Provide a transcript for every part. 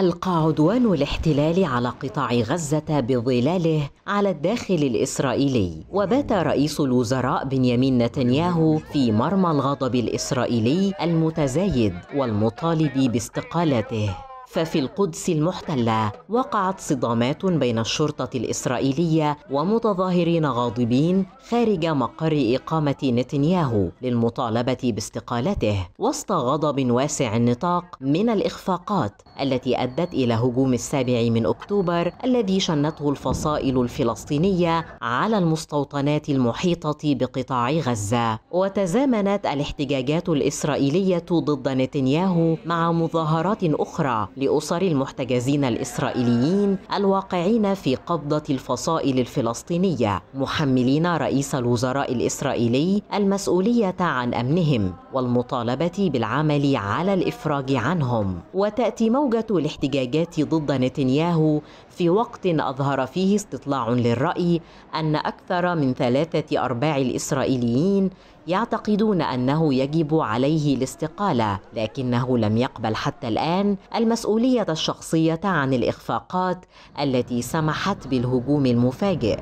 ألقى عدوان الاحتلال على قطاع غزة بظلاله على الداخل الإسرائيلي وبات رئيس الوزراء بنيامين نتنياهو في مرمى الغضب الإسرائيلي المتزايد والمطالب باستقالته ففي القدس المحتلة وقعت صدامات بين الشرطة الإسرائيلية ومتظاهرين غاضبين خارج مقر إقامة نتنياهو للمطالبة باستقالته وسط غضب واسع النطاق من الإخفاقات التي أدت إلى هجوم السابع من أكتوبر الذي شنته الفصائل الفلسطينية على المستوطنات المحيطة بقطاع غزة وتزامنت الاحتجاجات الإسرائيلية ضد نتنياهو مع مظاهرات أخرى لأسر المحتجزين الإسرائيليين الواقعين في قبضة الفصائل الفلسطينية محملين رئيس الوزراء الإسرائيلي المسؤولية عن أمنهم والمطالبة بالعمل على الإفراج عنهم وتأتي موجة الاحتجاجات ضد نتنياهو في وقت أظهر فيه استطلاع للرأي أن أكثر من ثلاثة أرباع الإسرائيليين يعتقدون انه يجب عليه الاستقاله لكنه لم يقبل حتى الان المسؤوليه الشخصيه عن الاخفاقات التي سمحت بالهجوم المفاجئ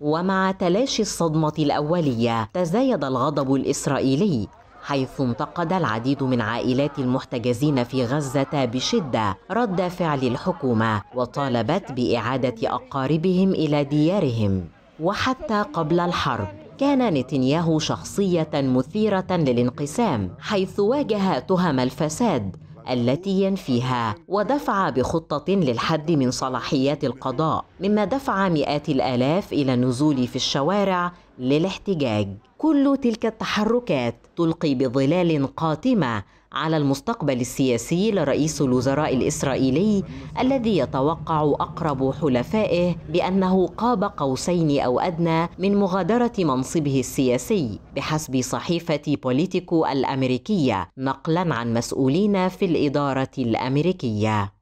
ومع تلاشي الصدمه الاوليه تزايد الغضب الاسرائيلي حيث انتقد العديد من عائلات المحتجزين في غزة بشدة رد فعل الحكومة وطالبت بإعادة أقاربهم إلى ديارهم وحتى قبل الحرب كان نتنياهو شخصيه مثيره للانقسام حيث واجه تهم الفساد التي ينفيها ودفع بخطة للحد من صلاحيات القضاء مما دفع مئات الآلاف إلى النزول في الشوارع للاحتجاج كل تلك التحركات تلقي بظلال قاتمة على المستقبل السياسي لرئيس الوزراء الاسرائيلي الذي يتوقع اقرب حلفائه بانه قاب قوسين او ادنى من مغادره منصبه السياسي بحسب صحيفه بوليتيكو الامريكيه نقلا عن مسؤولين في الاداره الامريكيه